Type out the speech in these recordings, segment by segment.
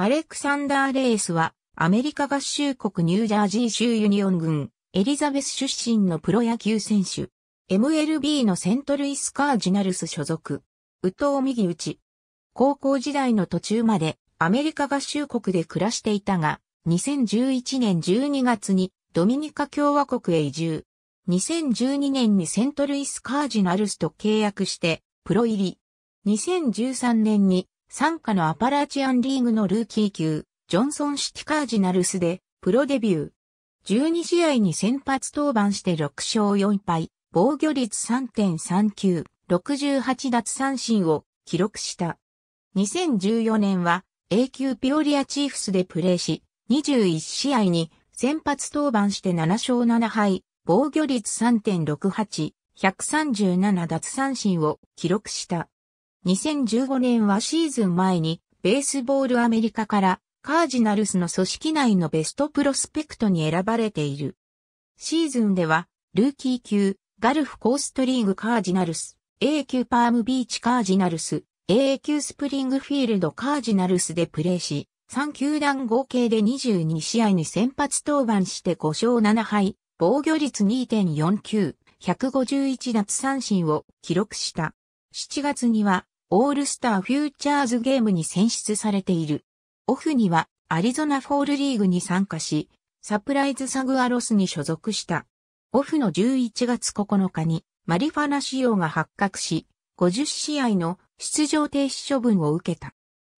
アレクサンダー・レースは、アメリカ合衆国ニュージャージー州ユニオン軍、エリザベス出身のプロ野球選手。MLB のセントルイス・カージナルス所属。宇藤右打高校時代の途中まで、アメリカ合衆国で暮らしていたが、2011年12月にドミニカ共和国へ移住。2012年にセントルイス・カージナルスと契約して、プロ入り。2013年に参加のアパラチアンリーグのルーキー級、ジョンソンシティカージナルスで、プロデビュー。12試合に先発登板して6勝4敗、防御率3.39、68奪三振を記録した。2014年は A 級ピオリアチーフスでプレーし、21試合に先発登板して7勝7敗、防御率3.68、137奪三振を記録した。2015年はシーズン前に、ベースボールアメリカからカージナルスの組織内のベストプロスペクトに選ばれている。シーズンでは、ルーキー級、ガルフコーストリーグカージナルス、A 級パームビーチカージナルス、A 級スプリングフィールドカージナルスでプレーし、3球団合計で22試合に先発登板して5勝7敗、防御率2.49、151奪三振を記録した。7月には、オールスターフューチャーズゲームに選出されている。オフには、アリゾナフォールリーグに参加し、サプライズサグアロスに所属した。オフの11月9日に、マリファナ仕様が発覚し、50試合の出場停止処分を受けた。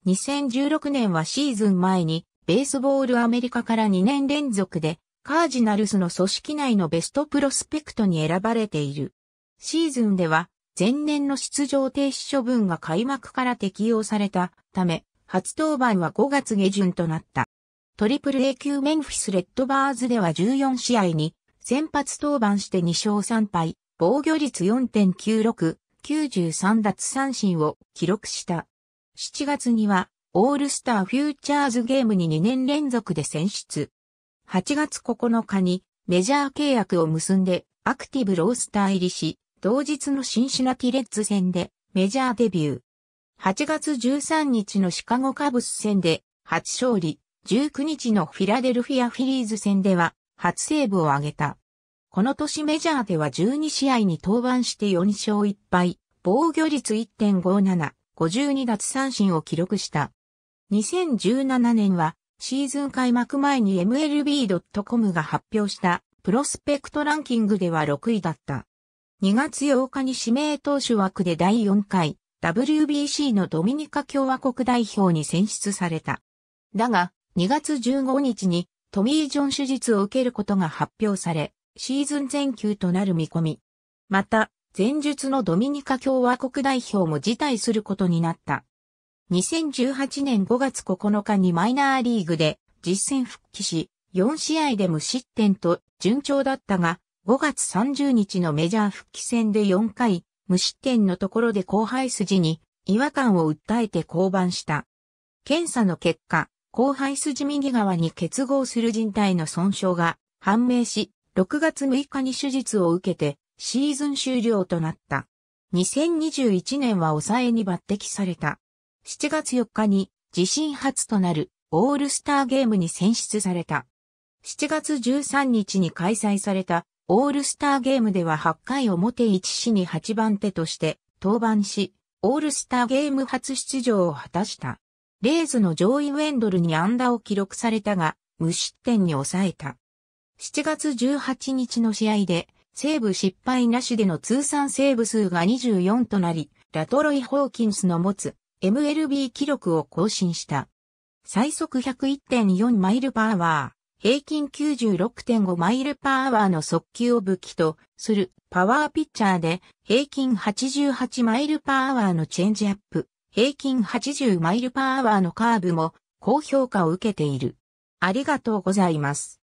2016年はシーズン前に、ベースボールアメリカから2年連続で、カージナルスの組織内のベストプロスペクトに選ばれている。シーズンでは、前年の出場停止処分が開幕から適用されたため、初登板は5月下旬となった。トリプル A 級メンフィスレッドバーズでは14試合に先発登板して2勝3敗、防御率4.96、93奪三振を記録した。7月にはオールスターフューチャーズゲームに2年連続で選出。8月9日にメジャー契約を結んでアクティブロースター入りし、同日のシンシナティレッズ戦でメジャーデビュー。8月13日のシカゴカブス戦で初勝利、19日のフィラデルフィアフィリーズ戦では初セーブを挙げた。この年メジャーでは12試合に登板して4勝1敗、防御率1.57、52奪三振を記録した。2017年はシーズン開幕前に MLB.com が発表したプロスペクトランキングでは6位だった。2月8日に指名投手枠で第4回 WBC のドミニカ共和国代表に選出された。だが、2月15日にトミー・ジョン手術を受けることが発表され、シーズン全休となる見込み。また、前述のドミニカ共和国代表も辞退することになった。2018年5月9日にマイナーリーグで実戦復帰し、4試合で無失点と順調だったが、5月30日のメジャー復帰戦で4回、無失点のところで後輩筋に違和感を訴えて降板した。検査の結果、後輩筋右側に結合する人体の損傷が判明し、6月6日に手術を受けてシーズン終了となった。2021年は抑えに抜擢された。7月4日に自身初となるオールスターゲームに選出された。7月13日に開催されたオールスターゲームでは8回表1死に8番手として登板し、オールスターゲーム初出場を果たした。レイズの上位ウェンドルに安打を記録されたが、無失点に抑えた。7月18日の試合で、セーブ失敗なしでの通算セーブ数が24となり、ラトロイ・ホーキンスの持つ MLB 記録を更新した。最速101.4マイルパワー平均96.5マイルパーアワーの速球を武器とするパワーピッチャーで平均88マイルパーアワーのチェンジアップ、平均80マイルパーアワーのカーブも高評価を受けている。ありがとうございます。